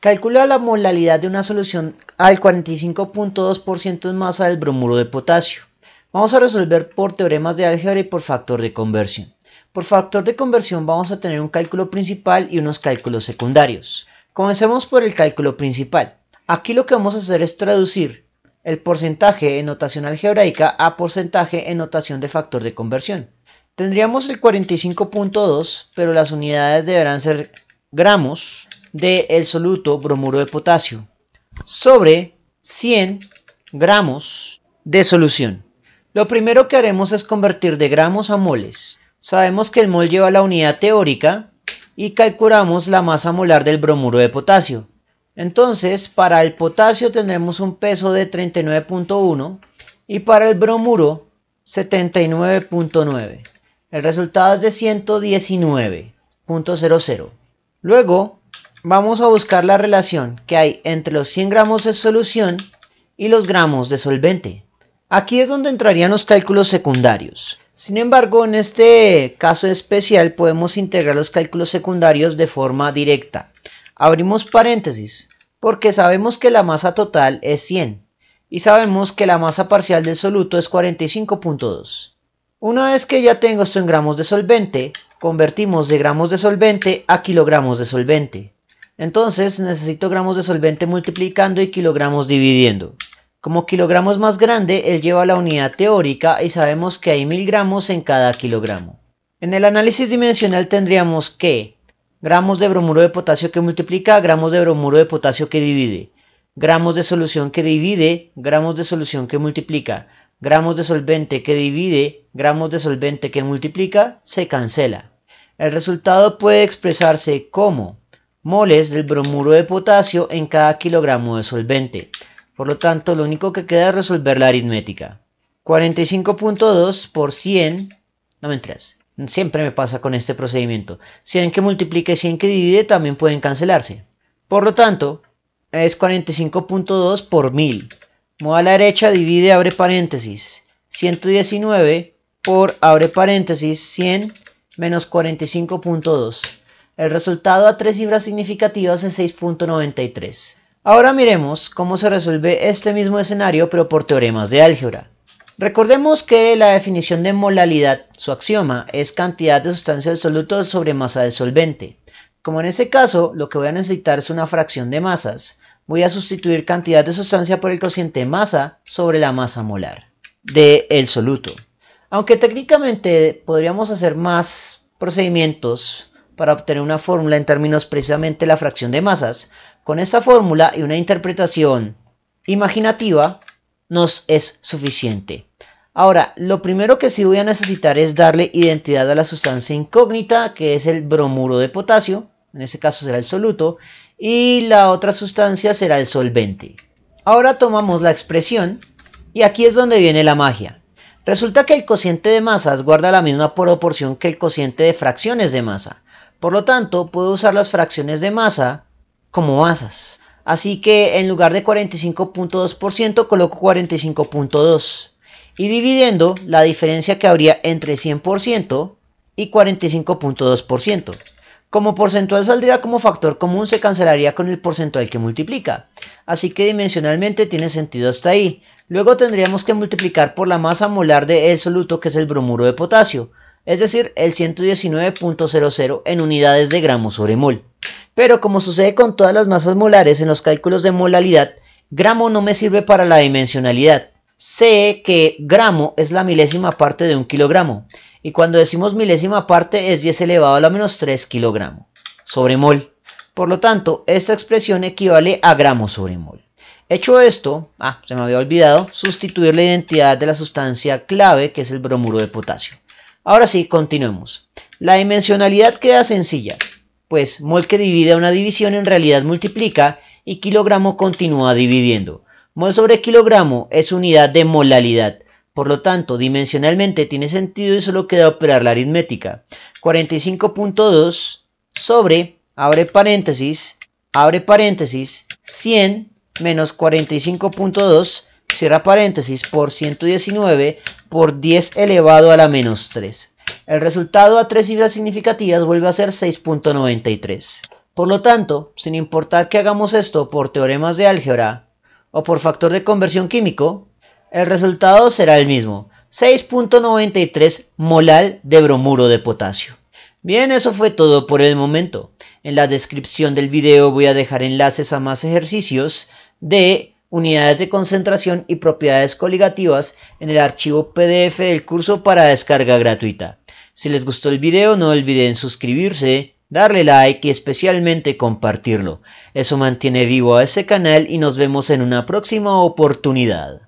Calcula la molalidad de una solución al 45.2% en masa del bromuro de potasio. Vamos a resolver por teoremas de álgebra y por factor de conversión. Por factor de conversión vamos a tener un cálculo principal y unos cálculos secundarios. Comencemos por el cálculo principal. Aquí lo que vamos a hacer es traducir el porcentaje en notación algebraica a porcentaje en notación de factor de conversión. Tendríamos el 45.2, pero las unidades deberán ser gramos de el soluto bromuro de potasio sobre 100 gramos de solución. Lo primero que haremos es convertir de gramos a moles. Sabemos que el mol lleva la unidad teórica y calculamos la masa molar del bromuro de potasio. Entonces, para el potasio tendremos un peso de 39.1 y para el bromuro 79.9. El resultado es de 119.00. Luego Vamos a buscar la relación que hay entre los 100 gramos de solución y los gramos de solvente. Aquí es donde entrarían los cálculos secundarios. Sin embargo, en este caso especial podemos integrar los cálculos secundarios de forma directa. Abrimos paréntesis, porque sabemos que la masa total es 100 y sabemos que la masa parcial del soluto es 45.2. Una vez que ya tengo esto en gramos de solvente, convertimos de gramos de solvente a kilogramos de solvente. Entonces necesito gramos de solvente multiplicando y kilogramos dividiendo. Como kilogramos más grande, él lleva la unidad teórica y sabemos que hay mil gramos en cada kilogramo. En el análisis dimensional tendríamos que gramos de bromuro de potasio que multiplica, gramos de bromuro de potasio que divide, gramos de solución que divide, gramos de solución que multiplica, gramos de solvente que divide, gramos de solvente que multiplica, se cancela. El resultado puede expresarse como moles del bromuro de potasio en cada kilogramo de solvente. Por lo tanto, lo único que queda es resolver la aritmética. 45.2 por 100, no me entras. Siempre me pasa con este procedimiento. 100 que multiplique 100 que divide también pueden cancelarse. Por lo tanto, es 45.2 por 1000. Mueve a la derecha, divide, abre paréntesis. 119 por, abre paréntesis, 100 menos 45.2. El resultado a tres cifras significativas es 6.93. Ahora miremos cómo se resuelve este mismo escenario pero por teoremas de álgebra. Recordemos que la definición de molalidad, su axioma, es cantidad de sustancia del soluto sobre masa de solvente. Como en este caso, lo que voy a necesitar es una fracción de masas. Voy a sustituir cantidad de sustancia por el cociente de masa sobre la masa molar del el soluto. Aunque técnicamente podríamos hacer más procedimientos para obtener una fórmula en términos precisamente de la fracción de masas. Con esta fórmula y una interpretación imaginativa nos es suficiente. Ahora, lo primero que sí voy a necesitar es darle identidad a la sustancia incógnita, que es el bromuro de potasio, en este caso será el soluto, y la otra sustancia será el solvente. Ahora tomamos la expresión y aquí es donde viene la magia. Resulta que el cociente de masas guarda la misma proporción que el cociente de fracciones de masa. Por lo tanto, puedo usar las fracciones de masa como masas. Así que en lugar de 45.2% coloco 45.2. Y dividiendo la diferencia que habría entre 100% y 45.2%. Como porcentual saldría como factor común, se cancelaría con el porcentual que multiplica. Así que dimensionalmente tiene sentido hasta ahí. Luego tendríamos que multiplicar por la masa molar de soluto que es el bromuro de potasio es decir, el 119.00 en unidades de gramos sobre mol. Pero como sucede con todas las masas molares en los cálculos de molalidad, gramo no me sirve para la dimensionalidad. Sé que gramo es la milésima parte de un kilogramo, y cuando decimos milésima parte es 10 elevado a la menos 3 kilogramo sobre mol. Por lo tanto, esta expresión equivale a gramos sobre mol. Hecho esto, ah, se me había olvidado, sustituir la identidad de la sustancia clave que es el bromuro de potasio. Ahora sí, continuemos. La dimensionalidad queda sencilla, pues mol que divide a una división en realidad multiplica y kilogramo continúa dividiendo. Mol sobre kilogramo es unidad de molalidad, por lo tanto, dimensionalmente tiene sentido y solo queda operar la aritmética. 45.2 sobre, abre paréntesis, abre paréntesis, 100 menos 45.2 cierra paréntesis, por 119 por 10 elevado a la menos 3. El resultado a tres cifras significativas vuelve a ser 6.93. Por lo tanto, sin importar que hagamos esto por teoremas de álgebra o por factor de conversión químico, el resultado será el mismo, 6.93 molal de bromuro de potasio. Bien, eso fue todo por el momento. En la descripción del video voy a dejar enlaces a más ejercicios de unidades de concentración y propiedades coligativas en el archivo PDF del curso para descarga gratuita. Si les gustó el video no olviden suscribirse, darle like y especialmente compartirlo. Eso mantiene vivo a ese canal y nos vemos en una próxima oportunidad.